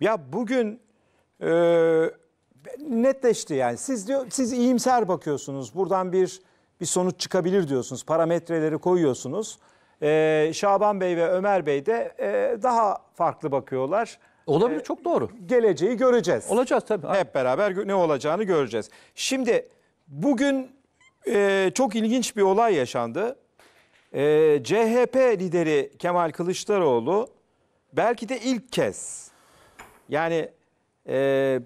Ya bugün e, netleşti yani. Siz diyor siz iyimser bakıyorsunuz. Buradan bir bir sonuç çıkabilir diyorsunuz. Parametreleri koyuyorsunuz. E, Şaban Bey ve Ömer Bey de e, daha farklı bakıyorlar. Olabilir e, çok doğru. Geleceği göreceğiz. Olacağız tabii. Hep beraber ne olacağını göreceğiz. Şimdi bugün e, çok ilginç bir olay yaşandı. E, CHP lideri Kemal Kılıçdaroğlu belki de ilk kez yani e,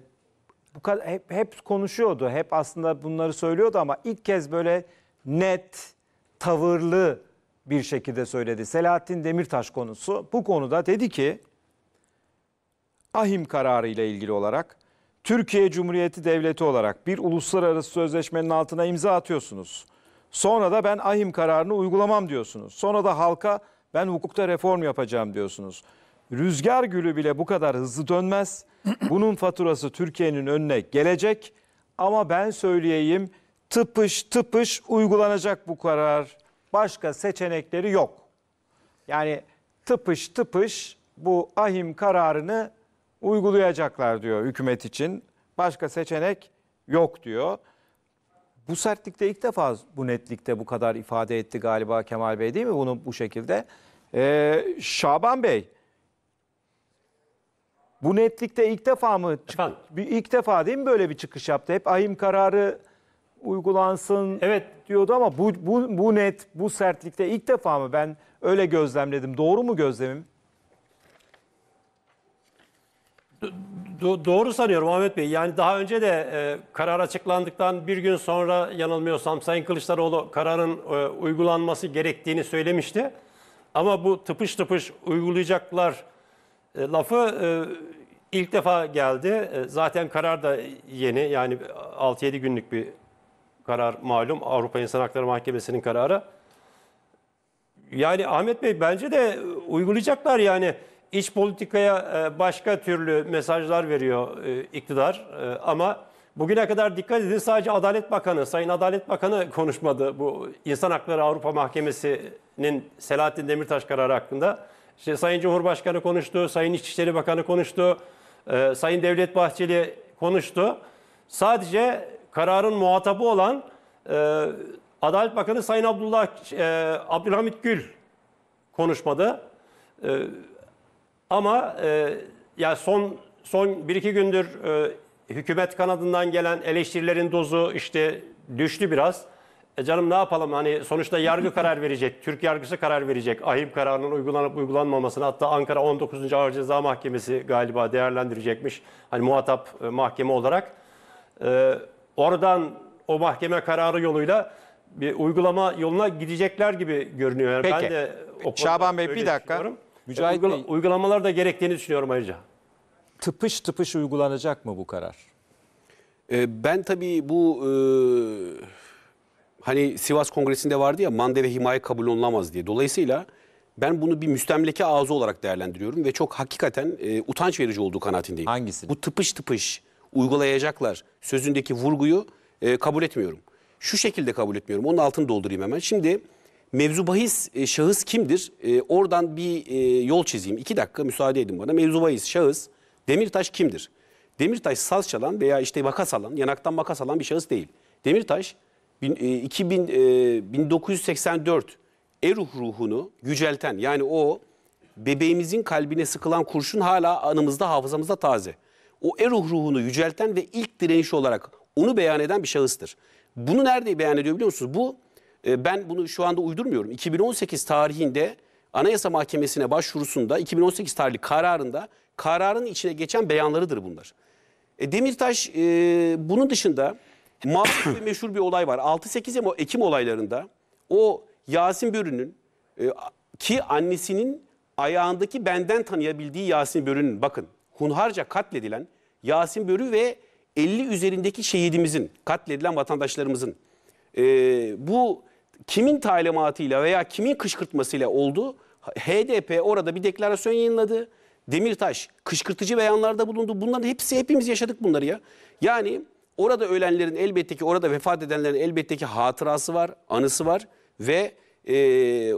bu kadar, hep, hep konuşuyordu, hep aslında bunları söylüyordu ama ilk kez böyle net, tavırlı bir şekilde söyledi. Selahattin Demirtaş konusu bu konuda dedi ki ahim kararı ile ilgili olarak Türkiye Cumhuriyeti Devleti olarak bir uluslararası sözleşmenin altına imza atıyorsunuz. Sonra da ben ahim kararını uygulamam diyorsunuz. Sonra da halka ben hukukta reform yapacağım diyorsunuz. Rüzgar gülü bile bu kadar hızlı dönmez. Bunun faturası Türkiye'nin önüne gelecek. Ama ben söyleyeyim tıpış tıpış uygulanacak bu karar. Başka seçenekleri yok. Yani tıpış tıpış bu ahim kararını uygulayacaklar diyor hükümet için. Başka seçenek yok diyor. Bu sertlikte ilk defa bu netlikte bu kadar ifade etti galiba Kemal Bey değil mi bunu bu şekilde? Ee, Şaban Bey bu netlikte ilk defa mı Efendim? bir ilk defa değil mi böyle bir çıkış yaptı? Hep ayım kararı uygulansın Evet. diyordu ama bu, bu, bu net, bu sertlikte ilk defa mı? Ben öyle gözlemledim. Doğru mu gözlemim? Do- doğru sanıyorum Ahmet Bey. Yani daha önce de e, karar açıklandıktan bir gün sonra yanılmıyorsam Sayın Kılıçdaroğlu kararın e, uygulanması gerektiğini söylemişti. Ama bu tıpış tıpış uygulayacaklar e, lafı e, ilk defa geldi. E, zaten karar da yeni yani 6-7 günlük bir karar malum Avrupa İnsan Hakları Mahkemesi'nin kararı. Yani Ahmet Bey bence de uygulayacaklar yani iç politikaya başka türlü mesajlar veriyor iktidar ama bugüne kadar dikkat edin sadece Adalet Bakanı, Sayın Adalet Bakanı konuşmadı bu İnsan Hakları Avrupa Mahkemesi'nin Selahattin Demirtaş kararı hakkında. İşte Sayın Cumhurbaşkanı konuştu, Sayın İçişleri Bakanı konuştu, e, Sayın Devlet Bahçeli konuştu. Sadece kararın muhatabı olan e, Adalet Bakanı Sayın Abdullah e, Abdülhamit Gül konuşmadı. E, ama e, yani son son bir iki gündür e, hükümet kanadından gelen eleştirilerin dozu işte düştü biraz. E canım ne yapalım hani sonuçta yargı karar verecek. Türk yargısı karar verecek. Ahim kararının uygulanıp uygulanmamasını hatta Ankara 19. Ağır Ceza Mahkemesi galiba değerlendirecekmiş. Hani muhatap e, mahkeme olarak. E, oradan o mahkeme kararı yoluyla bir uygulama yoluna gidecekler gibi görünüyor. Yani Peki. Ben de o Şaban Bey bir dakika. Mücahit Uygula, Bey. Uygulamalar da gerektiğini düşünüyorum ayrıca. Tıpış tıpış uygulanacak mı bu karar? Ee, Ben tabii bu e, hani Sivas Kongresi'nde vardı ya Mandeve himaye kabul olamaz diye. Dolayısıyla ben bunu bir müstemleke ağzı olarak değerlendiriyorum ve çok hakikaten e, utanç verici olduğu kanaatindeyim. Hangisi? Bu tıpış tıpış uygulayacaklar sözündeki vurguyu e, kabul etmiyorum. Şu şekilde kabul etmiyorum. Onun altını doldurayım hemen. Şimdi mevzu bahis e, şahıs kimdir? E, oradan bir e, yol çizeyim. İki dakika müsaade edin bana. Mevzu bahis şahıs Demirtaş kimdir? Demirtaş saz çalan veya işte makas alan, yanaktan makas alan bir şahıs değil. Demirtaş 2000, e, 1984 e, Eruh ruhunu yücelten yani o bebeğimizin kalbine sıkılan kurşun hala anımızda hafızamızda taze. O Eruh ruhunu yücelten ve ilk direniş olarak onu beyan eden bir şahıstır. Bunu nerede beyan ediyor biliyor musunuz? Bu e, ben bunu şu anda uydurmuyorum. 2018 tarihinde Anayasa Mahkemesi'ne başvurusunda 2018 tarihli kararında kararın içine geçen beyanlarıdır bunlar. E, Demirtaş e, bunun dışında Mahmut bir meşhur bir olay var. 6-8 Ekim olaylarında o Yasin Börü'nün e, ki annesinin ayağındaki benden tanıyabildiği Yasin Börü'nün bakın hunharca katledilen Yasin Börü ve 50 üzerindeki şehidimizin katledilen vatandaşlarımızın e, bu kimin talimatıyla veya kimin kışkırtmasıyla oldu? HDP orada bir deklarasyon yayınladı. Demirtaş kışkırtıcı beyanlarda bulundu. Bunların hepsi hepimiz yaşadık bunları ya. Yani Orada ölenlerin elbette ki orada vefat edenlerin elbette ki hatırası var, anısı var ve e,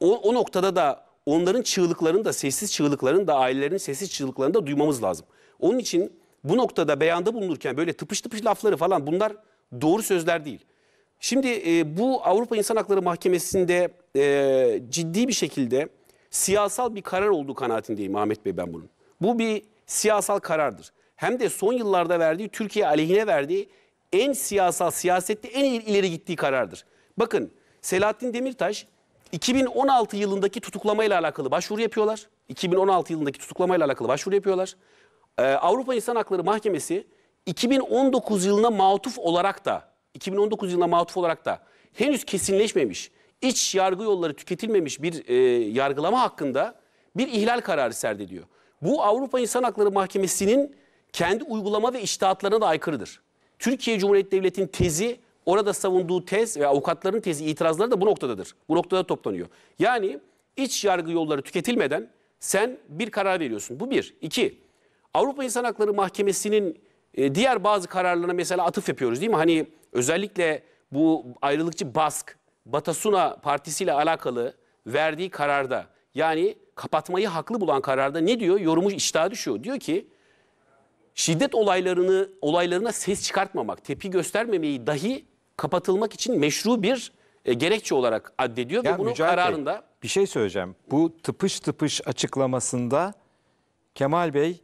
o, o noktada da onların çığlıklarını da sessiz çığlıklarını da ailelerin sessiz çığlıklarını da duymamız lazım. Onun için bu noktada beyanda bulunurken böyle tıpış tıpış lafları falan bunlar doğru sözler değil. Şimdi e, bu Avrupa İnsan Hakları Mahkemesi'nde e, ciddi bir şekilde siyasal bir karar olduğu kanaatindeyim Ahmet Bey ben bunun. Bu bir siyasal karardır hem de son yıllarda verdiği Türkiye aleyhine verdiği en siyasal siyasette en ileri gittiği karardır. Bakın Selahattin Demirtaş 2016 yılındaki tutuklamayla alakalı başvuru yapıyorlar. 2016 yılındaki tutuklamayla alakalı başvuru yapıyorlar. Ee, Avrupa İnsan Hakları Mahkemesi 2019 yılına matuf olarak da 2019 yılına matuf olarak da henüz kesinleşmemiş, iç yargı yolları tüketilmemiş bir e, yargılama hakkında bir ihlal kararı serdediyor. Bu Avrupa İnsan Hakları Mahkemesi'nin kendi uygulama ve iştahatlarına da aykırıdır. Türkiye Cumhuriyeti Devleti'nin tezi, orada savunduğu tez ve avukatların tezi, itirazları da bu noktadadır. Bu noktada toplanıyor. Yani iç yargı yolları tüketilmeden sen bir karar veriyorsun. Bu bir. İki, Avrupa İnsan Hakları Mahkemesi'nin e, diğer bazı kararlarına mesela atıf yapıyoruz değil mi? Hani özellikle bu ayrılıkçı Bask, Batasuna partisiyle alakalı verdiği kararda yani kapatmayı haklı bulan kararda ne diyor? Yorumu iştaha düşüyor. Diyor ki şiddet olaylarını olaylarına ses çıkartmamak, tepki göstermemeyi dahi kapatılmak için meşru bir e, gerekçe olarak addediyor Ya ve bunu Mücahit Bey, kararında Bir şey söyleyeceğim. Bu tıpış tıpış açıklamasında Kemal Bey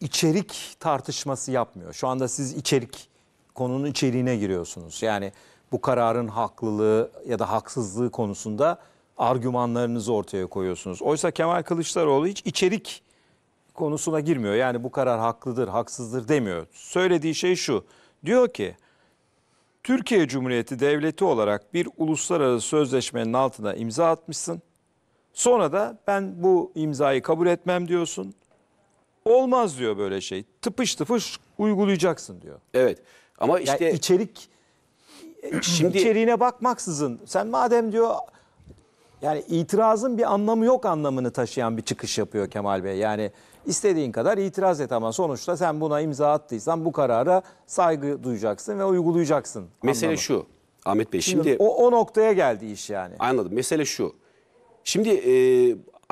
içerik tartışması yapmıyor. Şu anda siz içerik konunun içeriğine giriyorsunuz. Yani bu kararın haklılığı ya da haksızlığı konusunda argümanlarınızı ortaya koyuyorsunuz. Oysa Kemal Kılıçdaroğlu hiç içerik konusuna girmiyor. Yani bu karar haklıdır, haksızdır demiyor. Söylediği şey şu. Diyor ki Türkiye Cumhuriyeti devleti olarak bir uluslararası sözleşmenin altına imza atmışsın. Sonra da ben bu imzayı kabul etmem diyorsun. Olmaz diyor böyle şey. Tıpış tıpış uygulayacaksın diyor. Evet. Ama işte yani içerik şimdi içeriğine bakmaksızın sen madem diyor yani itirazın bir anlamı yok anlamını taşıyan bir çıkış yapıyor Kemal Bey. Yani İstediğin kadar itiraz et ama sonuçta sen buna imza attıysan bu karara saygı duyacaksın ve uygulayacaksın. Mesele anlamı. şu Ahmet Bey şimdi, şimdi o, o noktaya geldi iş yani. Anladım. Mesele şu. Şimdi e,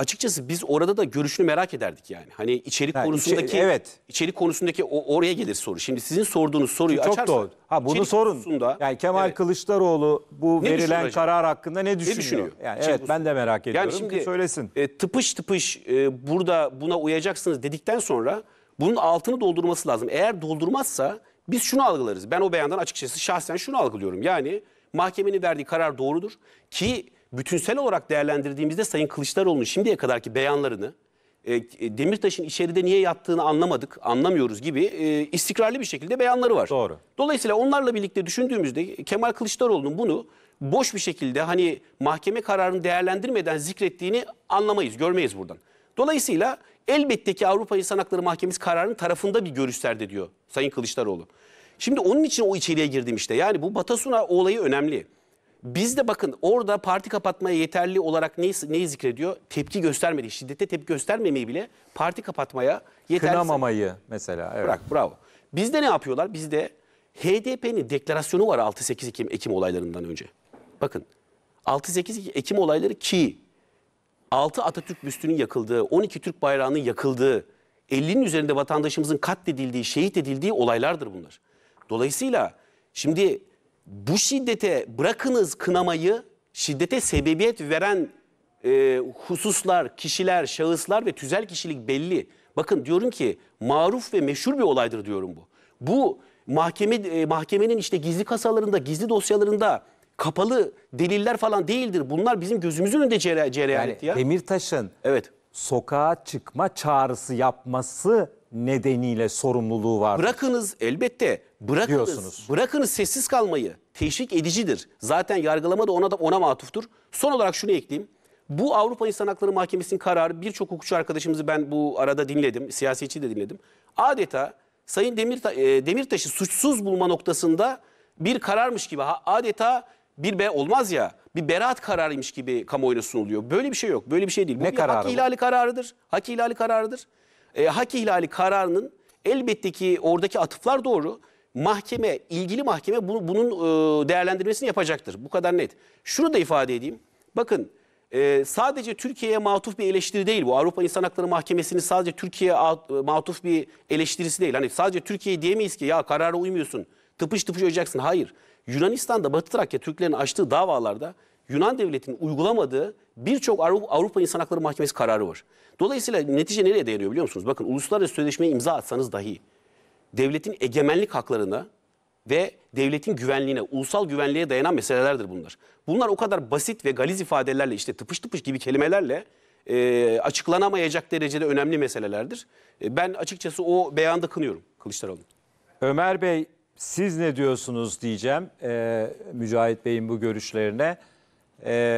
açıkçası biz orada da görüşünü merak ederdik yani. Hani içerik yani konusundaki içe, evet. içerik konusundaki o, oraya gelir soru. Şimdi sizin sorduğunuz soruyu Çok açarsak. doğru. Ha bunu sorun. Konusunda, yani Kemal evet. Kılıçdaroğlu bu ne verilen karar hakkında ne düşünüyor? Ne düşünüyor? Yani evet ben de merak ediyorum. Yani şimdi söylesin. E, tıpış tıpış e, burada buna uyacaksınız dedikten sonra bunun altını doldurması lazım. Eğer doldurmazsa biz şunu algılarız. Ben o beyandan açıkçası şahsen şunu algılıyorum. Yani mahkemenin verdiği karar doğrudur ki bütünsel olarak değerlendirdiğimizde Sayın Kılıçdaroğlu'nun şimdiye kadarki beyanlarını e, e, Demirtaş'ın içeride niye yattığını anlamadık, anlamıyoruz gibi e, istikrarlı bir şekilde beyanları var. Doğru. Dolayısıyla onlarla birlikte düşündüğümüzde Kemal Kılıçdaroğlu'nun bunu boş bir şekilde hani mahkeme kararını değerlendirmeden zikrettiğini anlamayız, görmeyiz buradan. Dolayısıyla elbette ki Avrupa İnsan Hakları Mahkemesi kararının tarafında bir görüşlerde diyor Sayın Kılıçdaroğlu. Şimdi onun için o içeriye girdim işte. Yani bu Batasuna olayı önemli. Biz de bakın orada parti kapatmaya yeterli olarak neyi, neyi zikrediyor? Tepki göstermedi. Şiddete tepki göstermemeyi bile parti kapatmaya yeterli. Kınamamayı mesela. Evet. Bırak bravo. Bizde ne yapıyorlar? Bizde HDP'nin deklarasyonu var 6-8 Ekim, Ekim olaylarından önce. Bakın 6-8 Ekim olayları ki 6 Atatürk büstünün yakıldığı, 12 Türk bayrağının yakıldığı, 50'nin üzerinde vatandaşımızın katledildiği, şehit edildiği olaylardır bunlar. Dolayısıyla şimdi bu şiddete bırakınız kınamayı, şiddete sebebiyet veren e, hususlar, kişiler, şahıslar ve tüzel kişilik belli. Bakın diyorum ki maruf ve meşhur bir olaydır diyorum bu. Bu mahkeme e, mahkemenin işte gizli kasalarında, gizli dosyalarında kapalı deliller falan değildir. Bunlar bizim gözümüzün önünde cereyan cere yani, etti ya. Demirtaş'ın evet. sokağa çıkma çağrısı yapması nedeniyle sorumluluğu var. Bırakınız elbette bırakınız diyorsunuz. bırakınız sessiz kalmayı teşvik edicidir. Zaten yargılama da ona da ona matuftur. Son olarak şunu ekleyeyim. Bu Avrupa İnsan Hakları Mahkemesi'nin kararı birçok hukukçu arkadaşımızı ben bu arada dinledim. Siyasetçi de dinledim. Adeta Sayın Demirta, e, Demirtaş'ı suçsuz bulma noktasında bir kararmış gibi adeta bir be olmaz ya bir beraat kararıymış gibi kamuoyuna sunuluyor. Böyle bir şey yok. Böyle bir şey değil. Bu ne bir kararı hak ihlali bu? kararıdır. Hak ihlali kararıdır e, hak ihlali kararının elbette ki oradaki atıflar doğru. Mahkeme, ilgili mahkeme bunu, bunun e, değerlendirmesini yapacaktır. Bu kadar net. Şunu da ifade edeyim. Bakın e, sadece Türkiye'ye matuf bir eleştiri değil bu. Avrupa İnsan Hakları Mahkemesi'nin sadece Türkiye'ye e, matuf bir eleştirisi değil. Hani sadece Türkiye'ye diyemeyiz ki ya karara uymuyorsun, tıpış tıpış öleceksin. Hayır. Yunanistan'da Batı Trakya Türklerin açtığı davalarda Yunan devletinin uygulamadığı birçok Avrupa İnsan Hakları Mahkemesi kararı var. Dolayısıyla netice nereye dayanıyor biliyor musunuz? Bakın uluslararası sözleşmeye imza atsanız dahi devletin egemenlik haklarına ve devletin güvenliğine, ulusal güvenliğe dayanan meselelerdir bunlar. Bunlar o kadar basit ve galiz ifadelerle işte tıpış tıpış gibi kelimelerle e, açıklanamayacak derecede önemli meselelerdir. E, ben açıkçası o beyanda kınıyorum Kılıçdaroğlu. Ömer Bey siz ne diyorsunuz diyeceğim e, Mücahit Bey'in bu görüşlerine. E, eh,